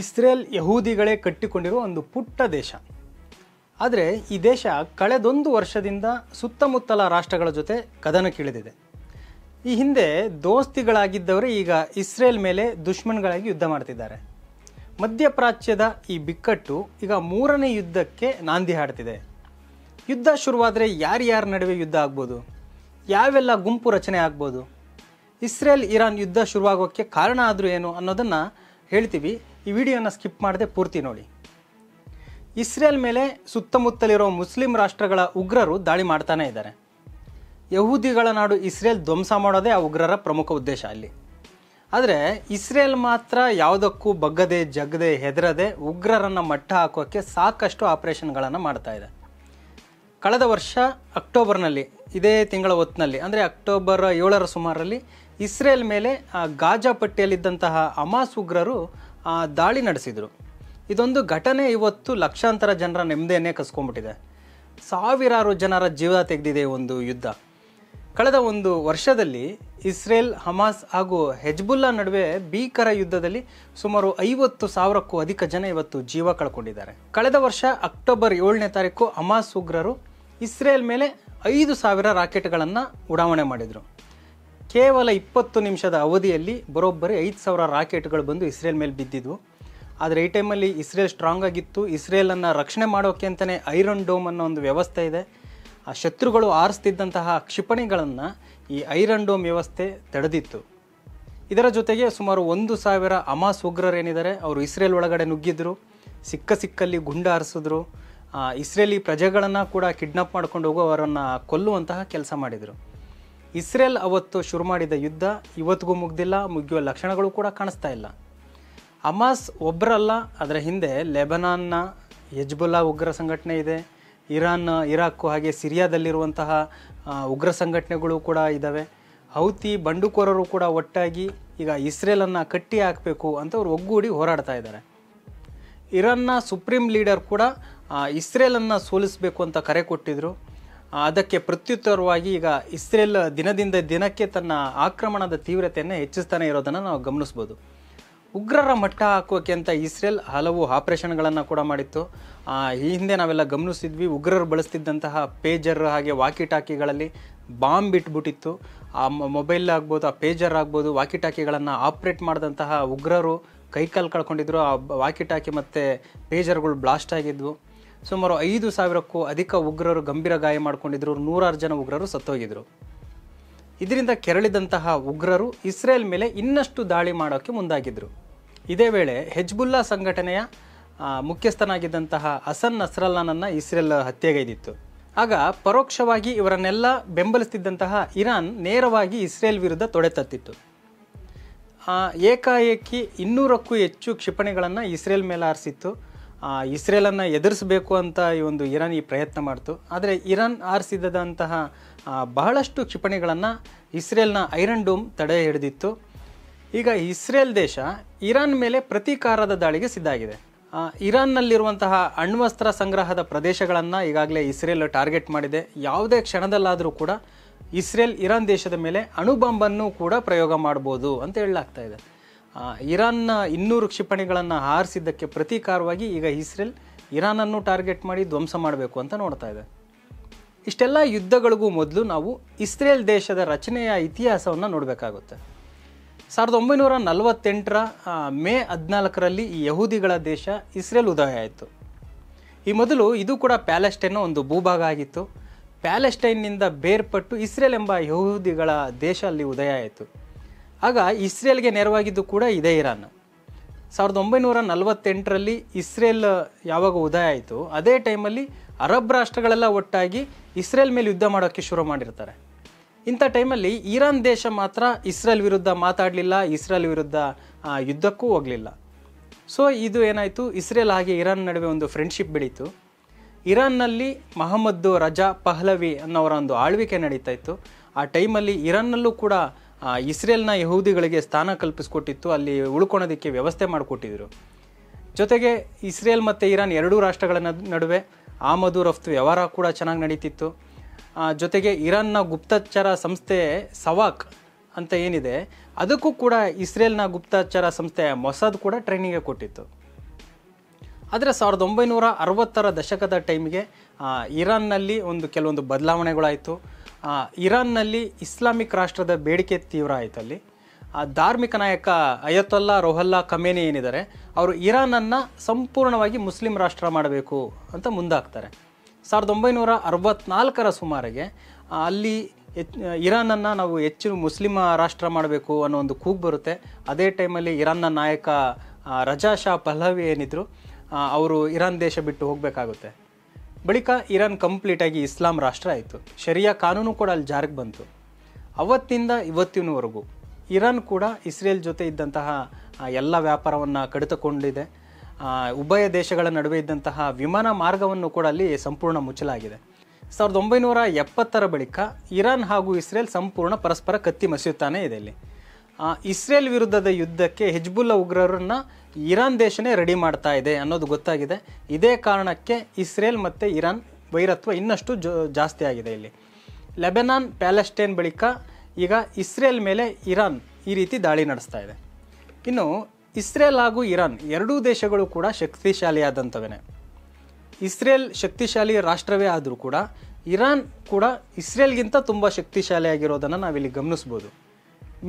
Israel ಯಹೂದಿಗಳೇ ಕಟ್ಟಿಕೊಂಡಿರುವ ಒಂದು ಪುಟ್ಟ ದೇಶ ಆದರೆ ಈ ದೇಶ ಕಳೆದೊಂದು ವರ್ಷದಿಂದ ಸುತ್ತಮುತ್ತಲ ರಾಷ್ಟ್ರಗಳ ಜೊತೆ ಕದನಕ್ಕಿಳಿದಿದೆ ಈ ಹಿಂದೆ ದೋಸ್ತಿಗಳಾಗಿದ್ದವರೇ ಈಗ ಇಸ್ರೇಲ್ ಮೇಲೆ ದುಶ್ಮನ್ಗಳಾಗಿ ಯುದ್ಧ ಮಾಡ್ತಿದ್ದಾರೆ ಮಧ್ಯಪ್ರಾಚ್ಯದ ಈ ಬಿಕ್ಕಟ್ಟು ಈಗ ಮೂರನೇ ಯುದ್ಧಕ್ಕೆ ನಾಂದಿ ಹಾಡ್ತಿದೆ ಯುದ್ಧ ಶುರುವಾದರೆ ಯಾರ್ಯಾರ ನಡುವೆ ಯುದ್ಧ ಆಗ್ಬೋದು ಯಾವೆಲ್ಲ ಗುಂಪು ರಚನೆ ಆಗ್ಬೋದು ಇಸ್ರೇಲ್ ಇರಾನ್ ಯುದ್ಧ ಶುರುವಾಗೋಕ್ಕೆ ಕಾರಣ ಆದರೂ ಏನು ಅನ್ನೋದನ್ನು ಹೇಳ್ತೀವಿ ಈ ವಿಡಿಯೋನ ಸ್ಕಿಪ್ ಮಾಡದೆ ಪೂರ್ತಿ ನೋಡಿ ಇಸ್ರೇಲ್ ಮೇಲೆ ಸುತ್ತಮುತ್ತಲಿರೋ ಮುಸ್ಲಿಂ ರಾಷ್ಟ್ರಗಳ ಉಗ್ರರು ದಾಳಿ ಮಾಡ್ತಾನೆ ಇದ್ದಾರೆ ಯಹೂದಿಗಳ ನಾಡು ಇಸ್ರೇಲ್ ಧ್ವಂಸ ಮಾಡೋದೇ ಆ ಉಗ್ರರ ಪ್ರಮುಖ ಉದ್ದೇಶ ಅಲ್ಲಿ ಆದರೆ ಇಸ್ರೇಲ್ ಮಾತ್ರ ಯಾವುದಕ್ಕೂ ಬಗ್ಗದೆ ಜಗದೆ ಹೆದರದೆ ಉಗ್ರರನ್ನು ಮಟ್ಟ ಹಾಕೋಕ್ಕೆ ಸಾಕಷ್ಟು ಆಪರೇಷನ್ಗಳನ್ನು ಮಾಡ್ತಾ ಇದೆ ಕಳೆದ ವರ್ಷ ಅಕ್ಟೋಬರ್ನಲ್ಲಿ ಇದೇ ತಿಂಗಳ ಹೊತ್ತಿನಲ್ಲಿ ಅಂದರೆ ಅಕ್ಟೋಬರ್ ಏಳರ ಸುಮಾರಲ್ಲಿ ಇಸ್ರೇಲ್ ಮೇಲೆ ಗಾಜಾ ಪಟ್ಟಿಯಲ್ಲಿದ್ದಂತಹ ಅಮಾಸ್ ಉಗ್ರರು ದಾಳಿ ನಡೆಸಿದರು ಇದೊಂದು ಘಟನೆ ಇವತ್ತು ಲಕ್ಷಾಂತರ ಜನರ ನೆಮ್ಮದಿಯನ್ನೇ ಕಸ್ಕೊಂಡ್ಬಿಟ್ಟಿದೆ ಸಾವಿರಾರು ಜನರ ಜೀವ ತೆಗೆದಿದೆ ಒಂದು ಯುದ್ಧ ಕಳೆದ ಒಂದು ವರ್ಷದಲ್ಲಿ ಇಸ್ರೇಲ್ ಹಮಾಸ್ ಹಾಗೂ ಹೆಜ್ಬುಲ್ಲಾ ನಡುವೆ ಭೀಕರ ಯುದ್ಧದಲ್ಲಿ ಸುಮಾರು ಐವತ್ತು ಸಾವಿರಕ್ಕೂ ಅಧಿಕ ಜನ ಇವತ್ತು ಜೀವ ಕಳ್ಕೊಂಡಿದ್ದಾರೆ ಕಳೆದ ವರ್ಷ ಅಕ್ಟೋಬರ್ ಏಳನೇ ತಾರೀಕು ಹಮಾಸ್ ಉಗ್ರರು ಇಸ್ರೇಲ್ ಮೇಲೆ ಐದು ಸಾವಿರ ರಾಕೆಟ್ಗಳನ್ನು ಉಡಾವಣೆ ಮಾಡಿದರು ಕೇವಲ ಇಪ್ಪತ್ತು ನಿಮಿಷದ ಅವಧಿಯಲ್ಲಿ ಬರೋಬ್ಬರಿ ಐದು ಸಾವಿರ ರಾಕೆಟ್ಗಳು ಬಂದು ಇಸ್ರೇಲ್ ಮೇಲೆ ಬಿದ್ದಿದ್ವು ಆದರೆ ಈ ಟೈಮಲ್ಲಿ ಇಸ್ರೇಲ್ ಸ್ಟ್ರಾಂಗ್ ಆಗಿತ್ತು ಇಸ್ರೇಲನ್ನು ರಕ್ಷಣೆ ಮಾಡೋಕೆ ಅಂತಲೇ ಐರನ್ ಡೋಮ್ ಅನ್ನೋ ಒಂದು ವ್ಯವಸ್ಥೆ ಇದೆ ಆ ಶತ್ರುಗಳು ಆರಿಸ್ತಿದ್ದಂತಹ ಕ್ಷಿಪಣಿಗಳನ್ನು ಈ ಐರನ್ ಡೋಮ್ ವ್ಯವಸ್ಥೆ ತಡೆದಿತ್ತು ಇದರ ಜೊತೆಗೆ ಸುಮಾರು ಒಂದು ಸಾವಿರ ಅಮಾಸ್ ಉಗ್ರರೇನಿದ್ದಾರೆ ಅವರು ಇಸ್ರೇಲ್ ಒಳಗಡೆ ನುಗ್ಗಿದ್ರು ಸಿಕ್ಕ ಸಿಕ್ಕಲ್ಲಿ ಗುಂಡ ಹಾರಿಸಿದ್ರು ಇಸ್ರೇಲಿ ಪ್ರಜೆಗಳನ್ನು ಕೂಡ ಕಿಡ್ನಾಪ್ ಮಾಡ್ಕೊಂಡು ಹೋಗೋ ಅವರನ್ನು ಕೊಲ್ಲುವಂತಹ ಕೆಲಸ ಮಾಡಿದರು ಇಸ್ರೇಲ್ ಅವತ್ತು ಶುರು ಮಾಡಿದ ಯುದ್ಧ ಇವತ್ತಿಗೂ ಮುಗ್ದಿಲ್ಲ ಮುಗಿಯುವ ಲಕ್ಷಣಗಳು ಕೂಡ ಕಾಣಿಸ್ತಾ ಇಲ್ಲ ಅಮಾಸ್ ಒಬ್ಬರಲ್ಲ ಅದರ ಹಿಂದೆ ಲೆಬನಾನ್ನ ಯಜ್ಬುಲ್ಲಾ ಉಗ್ರ ಸಂಘಟನೆ ಇದೆ ಇರಾನ್ ಇರಾಕು ಹಾಗೆ ಸಿರಿಯಾದಲ್ಲಿರುವಂತಹ ಉಗ್ರ ಸಂಘಟನೆಗಳು ಕೂಡ ಇದ್ದಾವೆ ಹೌತಿ ಬಂಡುಕೋರರು ಕೂಡ ಒಟ್ಟಾಗಿ ಈಗ ಇಸ್ರೇಲನ್ನು ಕಟ್ಟಿ ಹಾಕಬೇಕು ಅಂತ ಅವರು ಒಗ್ಗೂಡಿ ಹೋರಾಡ್ತಾ ಇದ್ದಾರೆ ಇರಾನ್ನ ಸುಪ್ರೀಂ ಲೀಡರ್ ಕೂಡ ಇಸ್ರೇಲನ್ನು ಸೋಲಿಸಬೇಕು ಅಂತ ಕರೆ ಕೊಟ್ಟಿದ್ದರು ಅದಕ್ಕೆ ಪ್ರತ್ಯುತ್ತರವಾಗಿ ಈಗ ಇಸ್ರೇಲ್ ದಿನದಿಂದ ದಿನಕ್ಕೆ ತನ್ನ ಆಕ್ರಮಣದ ತೀವ್ರತೆಯನ್ನು ಹೆಚ್ಚಿಸ್ತಾನೆ ಇರೋದನ್ನು ನಾವು ಗಮನಿಸ್ಬೋದು ಉಗ್ರರ ಮಟ್ಟ ಹಾಕೋಕೆ ಅಂತ ಇಸ್ರೇಲ್ ಹಲವು ಆಪರೇಷನ್ಗಳನ್ನು ಕೂಡ ಮಾಡಿತ್ತು ಈ ಹಿಂದೆ ನಾವೆಲ್ಲ ಗಮನಿಸಿದ್ವಿ ಉಗ್ರರು ಬಳಸ್ತಿದ್ದಂತಹ ಪೇಜರ್ ಹಾಗೆ ವಾಕಿ ಟಾಕಿಗಳಲ್ಲಿ ಬಾಂಬ್ ಇಟ್ಬಿಟ್ಟಿತ್ತು ಆ ಮೊಬೈಲ್ ಆಗ್ಬೋದು ಆ ಪೇಜರ್ ಆಗ್ಬೋದು ವಾಕಿ ಟಾಕಿಗಳನ್ನು ಆಪ್ರೇಟ್ ಮಾಡಿದಂತಹ ಉಗ್ರರು ಕೈಕಾಲು ಕಳ್ಕೊಂಡಿದ್ರು ಆ ವಾಕಿ ಟಾಕಿ ಮತ್ತು ಪೇಜರ್ಗಳು ಬ್ಲಾಸ್ಟ್ ಆಗಿದ್ವು ಸುಮಾರು ಐದು ಸಾವಿರಕ್ಕೂ ಅಧಿಕ ಉಗ್ರರು ಗಂಭೀರ ಗಾಯ ಮಾಡಿಕೊಂಡಿದ್ರು ನೂರಾರು ಜನ ಉಗ್ರರು ಸತ್ತೋಗಿದ್ರು ಇದರಿಂದ ಕೆರಳಿದಂತಹ ಉಗ್ರರು ಇಸ್ರೇಲ್ ಮೇಲೆ ಇನ್ನಷ್ಟು ದಾಳಿ ಮಾಡೋಕ್ಕೆ ಮುಂದಾಗಿದ್ದರು ಇದೇ ವೇಳೆ ಹೆಜ್ಬುಲ್ಲಾ ಸಂಘಟನೆಯ ಮುಖ್ಯಸ್ಥನಾಗಿದ್ದಂತಹ ಹಸನ್ ನಸ್ರಲ್ಲಾನನ್ನು ಇಸ್ರೇಲ್ ಹತ್ಯೆಗೈದಿತ್ತು ಆಗ ಪರೋಕ್ಷವಾಗಿ ಇವರನ್ನೆಲ್ಲ ಬೆಂಬಲಿಸ್ತಿದ್ದಂತಹ ಇರಾನ್ ನೇರವಾಗಿ ಇಸ್ರೇಲ್ ವಿರುದ್ಧ ತೊಡೆತತ್ತಿತ್ತು ಏಕಾಏಕಿ ಇನ್ನೂರಕ್ಕೂ ಹೆಚ್ಚು ಕ್ಷಿಪಣಿಗಳನ್ನು ಇಸ್ರೇಲ್ ಮೇಲೆ ಆರಿಸಿತ್ತು ಇಸ್ರೇಲನ್ನು ಎದುರಿಸಬೇಕು ಅಂತ ಈ ಒಂದು ಇರಾನ್ ಈ ಪ್ರಯತ್ನ ಮಾಡ್ತು ಆದರೆ ಇರಾನ್ ಆರಿಸಿದಂತಹ ಬಹಳಷ್ಟು ಕ್ಷಿಪಣಿಗಳನ್ನು ಇಸ್ರೇಲ್ನ ಐರನ್ ಡೋಮ್ ತಡೆ ಹಿಡಿದಿತ್ತು ಈಗ ಇಸ್ರೇಲ್ ದೇಶ ಇರಾನ್ ಮೇಲೆ ಪ್ರತೀಕಾರದ ದಾಳಿಗೆ ಸಿದ್ಧಾಗಿದೆ ಇರಾನ್ನಲ್ಲಿರುವಂತಹ ಅಣ್ವಸ್ತ್ರ ಸಂಗ್ರಹದ ಪ್ರದೇಶಗಳನ್ನು ಈಗಾಗಲೇ ಇಸ್ರೇಲ್ ಟಾರ್ಗೆಟ್ ಮಾಡಿದೆ ಯಾವುದೇ ಕ್ಷಣದಲ್ಲಾದರೂ ಕೂಡ ಇಸ್ರೇಲ್ ಇರಾನ್ ದೇಶದ ಮೇಲೆ ಅಣುಬಾಂಬನ್ನು ಕೂಡ ಪ್ರಯೋಗ ಮಾಡ್ಬೋದು ಅಂತ ಹೇಳಲಾಗ್ತಾ ಇದೆ ಇರಾನ್ನ ಇನ್ನೂರು ಕ್ಷಿಪಣಿಗಳನ್ನು ಹಾರಿಸಿದ್ದಕ್ಕೆ ಪ್ರತೀಕಾರವಾಗಿ ಈಗ ಇಸ್ರೇಲ್ ಇರಾನನ್ನು ಟಾರ್ಗೆಟ್ ಮಾಡಿ ಧ್ವಂಸ ಮಾಡಬೇಕು ಅಂತ ನೋಡ್ತಾ ಇದೆ ಇಷ್ಟೆಲ್ಲ ಯುದ್ಧಗಳಿಗೂ ಮೊದಲು ನಾವು ಇಸ್ರೇಲ್ ದೇಶದ ರಚನೆಯ ಇತಿಹಾಸವನ್ನು ನೋಡಬೇಕಾಗುತ್ತೆ ಸಾವಿರದ ಒಂಬೈನೂರ ನಲವತ್ತೆಂಟರ ಮೇ ಹದಿನಾಲ್ಕರಲ್ಲಿ ಈ ಯಹೂದಿಗಳ ದೇಶ ಇಸ್ರೇಲ್ ಉದಯ ಆಯಿತು ಈ ಮೊದಲು ಇದು ಕೂಡ ಪ್ಯಾಲೆಸ್ಟೈನ್ನ ಒಂದು ಭೂಭಾಗ ಆಗಿತ್ತು ಪ್ಯಾಲೆಸ್ಟೈನ್ನಿಂದ ಬೇರ್ಪಟ್ಟು ಇಸ್ರೇಲ್ ಎಂಬ ಯಹೂದಿಗಳ ದೇಶ ಅಲ್ಲಿ ಉದಯ ಆಯಿತು ಆಗ ಇಸ್ರೇಲ್ಗೆ ನೆರವಾಗಿದ್ದು ಕೂಡ ಇದೇ ಇರಾನ್ ಸಾವಿರದ ಒಂಬೈನೂರ ನಲವತ್ತೆಂಟರಲ್ಲಿ ಇಸ್ರೇಲ್ ಯಾವಾಗ ಉದಯ ಆಯಿತು ಅದೇ ಟೈಮಲ್ಲಿ ಅರಬ್ ರಾಷ್ಟ್ರಗಳೆಲ್ಲ ಒಟ್ಟಾಗಿ ಇಸ್ರೇಲ್ ಮೇಲೆ ಯುದ್ಧ ಮಾಡೋಕ್ಕೆ ಶುರು ಮಾಡಿರ್ತಾರೆ ಇಂಥ ಟೈಮಲ್ಲಿ ಇರಾನ್ ದೇಶ ಮಾತ್ರ ಇಸ್ರೇಲ್ ವಿರುದ್ಧ ಮಾತಾಡಲಿಲ್ಲ ಇಸ್ರೇಲ್ ವಿರುದ್ಧ ಯುದ್ಧಕ್ಕೂ ಹೋಗಲಿಲ್ಲ ಸೊ ಇದು ಏನಾಯಿತು ಇಸ್ರೇಲ್ ಹಾಗೆ ಇರಾನ್ ನಡುವೆ ಒಂದು ಫ್ರೆಂಡ್ಶಿಪ್ ಬೆಳೀತು ಇರಾನ್ನಲ್ಲಿ ಮಹಮ್ಮದ್ದು ರಜಾ ಪಹ್ಲವಿ ಅನ್ನೋರ ಒಂದು ಆಳ್ವಿಕೆ ನಡೀತಾ ಇತ್ತು ಆ ಟೈಮಲ್ಲಿ ಇರಾನ್ನಲ್ಲೂ ಕೂಡ ಇಸ್ರೇಲ್ನ ಯಹೂದಿಗಳಿಗೆ ಸ್ಥಾನ ಕಲ್ಪಿಸ್ಕೊಟ್ಟಿತ್ತು ಅಲ್ಲಿ ಉಳ್ಕೊಳೋದಕ್ಕೆ ವ್ಯವಸ್ಥೆ ಮಾಡಿಕೊಟ್ಟಿದ್ರು ಜೊತೆಗೆ ಇಸ್ರೇಲ್ ಮತ್ತು ಇರಾನ್ ಎರಡೂ ರಾಷ್ಟ್ರಗಳ ನಡುವೆ ಆಮದು ರಫ್ತು ವ್ಯವಹಾರ ಕೂಡ ಚೆನ್ನಾಗಿ ನಡೀತಿತ್ತು ಜೊತೆಗೆ ಇರಾನ್ನ ಗುಪ್ತಚರ ಸಂಸ್ಥೆ ಸವಾಕ್ ಅಂತ ಏನಿದೆ ಅದಕ್ಕೂ ಕೂಡ ಇಸ್ರೇಲ್ನ ಗುಪ್ತಚರ ಸಂಸ್ಥೆ ಮೊಸಾದ್ ಕೂಡ ಟ್ರೈನಿಂಗೇ ಕೊಟ್ಟಿತ್ತು ಆದರೆ ಸಾವಿರದ ಒಂಬೈನೂರ ಅರವತ್ತರ ದಶಕದ ಟೈಮಿಗೆ ಇರಾನ್ನಲ್ಲಿ ಒಂದು ಕೆಲವೊಂದು ಬದಲಾವಣೆಗಳಾಯಿತು ಇರಾನ್ನಲ್ಲಿ ಇಸ್ಲಾಮಿಕ್ ರಾಷ್ಟ್ರದ ಬೇಡಿಕೆ ತೀವ್ರ ಆಯಿತಲ್ಲಿ ಆ ಧಾರ್ಮಿಕ ನಾಯಕ ಅಯತೊಲ್ಲಾ ರೋಹಲ್ಲಾ ಕಮೇನಿ ಏನಿದ್ದಾರೆ ಅವರು ಇರಾನನ್ನು ಸಂಪೂರ್ಣವಾಗಿ ಮುಸ್ಲಿಂ ರಾಷ್ಟ್ರ ಮಾಡಬೇಕು ಅಂತ ಮುಂದಾಗ್ತಾರೆ ಸಾವಿರದ ಒಂಬೈನೂರ ಅರವತ್ನಾಲ್ಕರ ಸುಮಾರಿಗೆ ಅಲ್ಲಿ ಇರಾನನ್ನು ನಾವು ಹೆಚ್ಚು ಮುಸ್ಲಿಮ ರಾಷ್ಟ್ರ ಮಾಡಬೇಕು ಅನ್ನೋ ಒಂದು ಕೂಗು ಬರುತ್ತೆ ಅದೇ ಟೈಮಲ್ಲಿ ಇರಾನ್ನ ನಾಯಕ ರಜಾ ಶಾ ಪಹ್ಲವಿ ಏನಿದ್ರು ಅವರು ಇರಾನ್ ದೇಶ ಬಿಟ್ಟು ಹೋಗಬೇಕಾಗುತ್ತೆ ಬಳಿಕ ಇರಾನ್ ಕಂಪ್ಲೀಟಾಗಿ ಇಸ್ಲಾಂ ರಾಷ್ಟ್ರ ಆಯಿತು ಶರಿಯಾ ಕಾನೂನು ಕೂಡ ಅಲ್ಲಿ ಜಾರಿಗೆ ಬಂತು ಅವತ್ತಿಂದ ಇವತ್ತಿನವರೆಗೂ ಇರಾನ್ ಕೂಡ ಇಸ್ರೇಲ್ ಜೊತೆ ಇದ್ದಂತಹ ಎಲ್ಲ ವ್ಯಾಪಾರವನ್ನು ಕಡಿತಕೊಂಡಿದೆ ಉಭಯ ದೇಶಗಳ ನಡುವೆ ಇದ್ದಂತಹ ವಿಮಾನ ಮಾರ್ಗವನ್ನು ಕೂಡ ಅಲ್ಲಿ ಸಂಪೂರ್ಣ ಮುಚ್ಚಲಾಗಿದೆ ಸಾವಿರದ ಒಂಬೈನೂರ ಎಪ್ಪತ್ತರ ಬಳಿಕ ಇರಾನ್ ಹಾಗೂ ಇಸ್ರೇಲ್ ಸಂಪೂರ್ಣ ಪರಸ್ಪರ ಕತ್ತಿ ಮಸಿಯುತ್ತಾನೆ ಇದೆ ಇಲ್ಲಿ ಇಸ್ರೇಲ್ ವಿರುದ್ಧದ ಯುದ್ಧಕ್ಕೆ ಹಿಜ್ಬುಲ್ಲಾ ಉಗ್ರರನ್ನು ಇರಾನ್ ದೇಶನೇ ರೆಡಿ ಮಾಡ್ತಾ ಇದೆ ಅನ್ನೋದು ಗೊತ್ತಾಗಿದೆ ಇದೇ ಕಾರಣಕ್ಕೆ ಇಸ್ರೇಲ್ ಮತ್ತು ಇರಾನ್ ವೈರತ್ವ ಇನ್ನಷ್ಟು ಜೋ ಜಾಸ್ತಿ ಆಗಿದೆ ಇಲ್ಲಿ ಲೆಬೆನಾನ್ ಪ್ಯಾಲೆಸ್ಟೈನ್ ಬಳಿಕ ಈಗ ಇಸ್ರೇಲ್ ಮೇಲೆ ಇರಾನ್ ಈ ರೀತಿ ದಾಳಿ ನಡೆಸ್ತಾ ಇದೆ ಇನ್ನು ಇಸ್ರೇಲ್ ಹಾಗೂ ಇರಾನ್ ಎರಡೂ ದೇಶಗಳು ಕೂಡ ಶಕ್ತಿಶಾಲಿಯಾದಂಥವೇ ಇಸ್ರೇಲ್ ಶಕ್ತಿಶಾಲಿ ರಾಷ್ಟ್ರವೇ ಆದರೂ ಕೂಡ ಇರಾನ್ ಕೂಡ ಇಸ್ರೇಲ್ಗಿಂತ ತುಂಬ ಶಕ್ತಿಶಾಲಿಯಾಗಿರೋದನ್ನು ನಾವಿಲ್ಲಿ ಗಮನಿಸ್ಬೋದು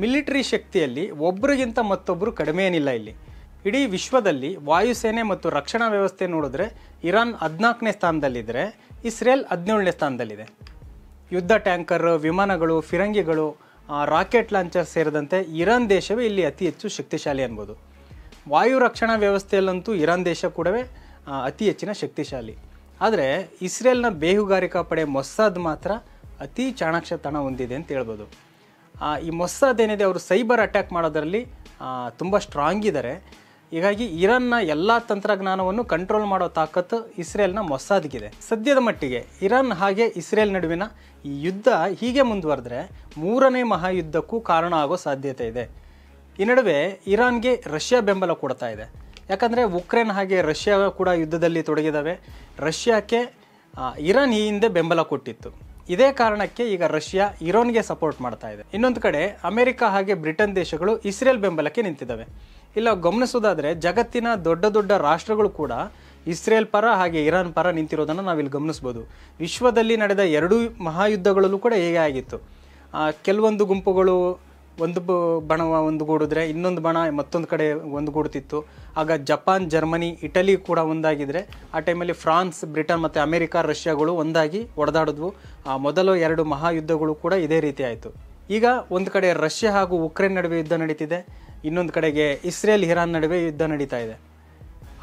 ಮಿಲಿಟರಿ ಶಕ್ತಿಯಲ್ಲಿ ಒಬ್ಬರಿಗಿಂತ ಮತ್ತೊಬ್ಬರು ಕಡಿಮೆ ಏನಿಲ್ಲ ಇಲ್ಲಿ ಇಡೀ ವಿಶ್ವದಲ್ಲಿ ವಾಯುಸೇನೆ ಮತ್ತು ರಕ್ಷಣಾ ವ್ಯವಸ್ಥೆ ನೋಡಿದ್ರೆ ಇರಾನ್ ಹದಿನಾಲ್ಕನೇ ಸ್ಥಾನದಲ್ಲಿದ್ದರೆ ಇಸ್ರೇಲ್ ಹದಿನೇಳನೇ ಸ್ಥಾನದಲ್ಲಿದೆ ಯುದ್ಧ ಟ್ಯಾಂಕರ್ ವಿಮಾನಗಳು ಫಿರಂಗಿಗಳು ರಾಕೆಟ್ ಲಾಂಚರ್ ಸೇರಿದಂತೆ ಇರಾನ್ ದೇಶವೇ ಇಲ್ಲಿ ಅತಿ ಹೆಚ್ಚು ಶಕ್ತಿಶಾಲಿ ಅನ್ಬೋದು ವಾಯು ರಕ್ಷಣಾ ವ್ಯವಸ್ಥೆಯಲ್ಲಂತೂ ಇರಾನ್ ದೇಶ ಕೂಡವೇ ಅತಿ ಹೆಚ್ಚಿನ ಶಕ್ತಿಶಾಲಿ ಆದರೆ ಇಸ್ರೇಲ್ನ ಬೇಹುಗಾರಿಕಾ ಪಡೆ ಮೊಸ್ಸಾದ್ ಮಾತ್ರ ಅತಿ ಚಾಣಾಕ್ಷತನ ಹೊಂದಿದೆ ಅಂತ ಹೇಳ್ಬೋದು ಈ ಮೊಸ್ಸಾದ್ ಏನಿದೆ ಅವರು ಸೈಬರ್ ಅಟ್ಯಾಕ್ ಮಾಡೋದರಲ್ಲಿ ತುಂಬ ಸ್ಟ್ರಾಂಗ್ ಇದ್ದಾರೆ ಹೀಗಾಗಿ ಇರಾನ್ನ ಎಲ್ಲ ತಂತ್ರಜ್ಞಾನವನ್ನು ಕಂಟ್ರೋಲ್ ಮಾಡೋ ತಾಕತ್ತು ಇಸ್ರೇಲ್ನ ಮೊಸಾದ್ಗಿದೆ ಸದ್ಯದ ಮಟ್ಟಿಗೆ ಇರಾನ್ ಹಾಗೆ ಇಸ್ರೇಲ್ ನಡುವಿನ ಈ ಯುದ್ಧ ಹೀಗೆ ಮುಂದುವರೆದ್ರೆ ಮೂರನೇ ಮಹಾಯುದ್ಧಕ್ಕೂ ಕಾರಣ ಆಗೋ ಸಾಧ್ಯತೆ ಇದೆ ಈ ನಡುವೆ ಇರಾನ್ಗೆ ರಷ್ಯಾ ಬೆಂಬಲ ಕೊಡ್ತಾ ಇದೆ ಯಾಕಂದರೆ ಉಕ್ರೇನ್ ಹಾಗೆ ರಷ್ಯಾ ಕೂಡ ಯುದ್ಧದಲ್ಲಿ ತೊಡಗಿದಾವೆ ರಷ್ಯಾಕ್ಕೆ ಇರಾನ್ ಈ ಹಿಂದೆ ಬೆಂಬಲ ಕೊಟ್ಟಿತ್ತು ಇದೇ ಕಾರಣಕ್ಕೆ ಈಗ ರಷ್ಯಾ ಇರಾನ್ಗೆ ಸಪೋರ್ಟ್ ಮಾಡ್ತಾ ಇದೆ ಇನ್ನೊಂದು ಕಡೆ ಅಮೆರಿಕ ಹಾಗೆ ಬ್ರಿಟನ್ ದೇಶಗಳು ಇಸ್ರೇಲ್ ಬೆಂಬಲಕ್ಕೆ ನಿಂತಿದ್ದಾವೆ ಇಲ್ಲ ಗಮನಿಸೋದಾದರೆ ಜಗತ್ತಿನ ದೊಡ್ಡ ದೊಡ್ಡ ರಾಷ್ಟ್ರಗಳು ಕೂಡ ಇಸ್ರೇಲ್ ಪರ ಹಾಗೆ ಇರಾನ್ ಪರ ನಿಂತಿರೋದನ್ನು ನಾವಿಲ್ಲಿ ಗಮನಿಸ್ಬೋದು ವಿಶ್ವದಲ್ಲಿ ನಡೆದ ಎರಡೂ ಮಹಾಯುದ್ಧಗಳಲ್ಲೂ ಕೂಡ ಹೇಗೆ ಆಗಿತ್ತು ಕೆಲವೊಂದು ಗುಂಪುಗಳು ಒಂದು ಬಣ ಒಂದುಗೂಡಿದ್ರೆ ಇನ್ನೊಂದು ಬಣ ಮತ್ತೊಂದು ಕಡೆ ಒಂದುಗೂಡ್ತಿತ್ತು ಆಗ ಜಪಾನ್ ಜರ್ಮನಿ ಇಟಲಿ ಕೂಡ ಒಂದಾಗಿದ್ರೆ ಆ ಟೈಮಲ್ಲಿ ಫ್ರಾನ್ಸ್ ಬ್ರಿಟನ್ ಮತ್ತು ಅಮೆರಿಕ ರಷ್ಯಾಗಳು ಒಂದಾಗಿ ಒಡೆದಾಡಿದ್ವು ಆ ಮೊದಲು ಎರಡು ಮಹಾಯುದ್ಧಗಳು ಕೂಡ ಇದೇ ರೀತಿ ಆಯಿತು ಈಗ ಒಂದು ಕಡೆ ರಷ್ಯಾ ಹಾಗೂ ಉಕ್ರೇನ್ ನಡುವೆ ಯುದ್ಧ ನಡೀತಿದೆ ಇನ್ನೊಂದು ಕಡೆಗೆ ಇಸ್ರೇಲ್ ಇರಾನ್ ನಡುವೆ ಯುದ್ಧ ನಡೀತಾ ಇದೆ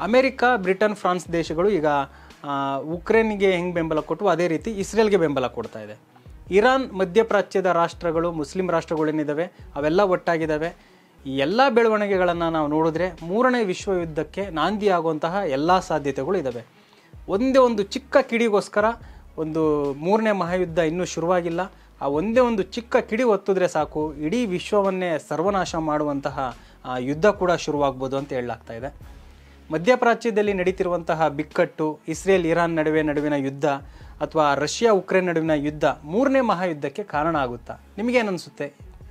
ಅಮೆರಿಕ ಬ್ರಿಟನ್ ಫ್ರಾನ್ಸ್ ದೇಶಗಳು ಈಗ ಉಕ್ರೇನ್ಗೆ ಹೆಂಗೆ ಬೆಂಬಲ ಕೊಟ್ಟವು ಅದೇ ರೀತಿ ಇಸ್ರೇಲ್ಗೆ ಬೆಂಬಲ ಕೊಡ್ತಾ ಇದೆ ಇರಾನ್ ಮಧ್ಯಪ್ರಾಚ್ಯದ ರಾಷ್ಟ್ರಗಳು ಮುಸ್ಲಿಂ ರಾಷ್ಟ್ರಗಳೇನಿದ್ದಾವೆ ಅವೆಲ್ಲ ಒಟ್ಟಾಗಿದ್ದಾವೆ ಈ ಎಲ್ಲ ಬೆಳವಣಿಗೆಗಳನ್ನು ನಾವು ನೋಡಿದ್ರೆ ಮೂರನೇ ವಿಶ್ವ ಯುದ್ಧಕ್ಕೆ ನಾಂದಿಯಾಗುವಂತಹ ಎಲ್ಲ ಸಾಧ್ಯತೆಗಳು ಇದ್ದಾವೆ ಒಂದೇ ಒಂದು ಚಿಕ್ಕ ಕಿಡಿಗೋಸ್ಕರ ಒಂದು ಮೂರನೇ ಮಹಾಯುದ್ಧ ಇನ್ನೂ ಶುರುವಾಗಿಲ್ಲ ಆ ಒಂದೇ ಒಂದು ಚಿಕ್ಕ ಕಿಡಿ ಒತ್ತಿದ್ರೆ ಸಾಕು ಇಡೀ ವಿಶ್ವವನ್ನೇ ಸರ್ವನಾಶ ಮಾಡುವಂತಹ ಯುದ್ಧ ಕೂಡ ಶುರುವಾಗ್ಬೋದು ಅಂತ ಹೇಳಲಾಗ್ತಾ ಇದೆ ಮಧ್ಯಪ್ರಾಚ್ಯದಲ್ಲಿ ನಡೀತಿರುವಂತಹ ಬಿಕ್ಕಟ್ಟು ಇಸ್ರೇಲ್ ಇರಾನ್ ನಡುವೆ ನಡುವಿನ ಯುದ್ಧ ಅಥವಾ ರಷ್ಯಾ ಉಕ್ರೇನ್ ನಡುವಿನ ಯುದ್ಧ ಮೂರನೇ ಮಹಾಯುದ್ಧಕ್ಕೆ ಕಾರಣ ಆಗುತ್ತಾ ನಿಮಗೇನು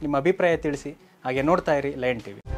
ನಿಮ್ಮ ಅಭಿಪ್ರಾಯ ತಿಳಿಸಿ ಹಾಗೆ ನೋಡ್ತಾ ಇರಿ ಲಯನ್ ಟಿವಿ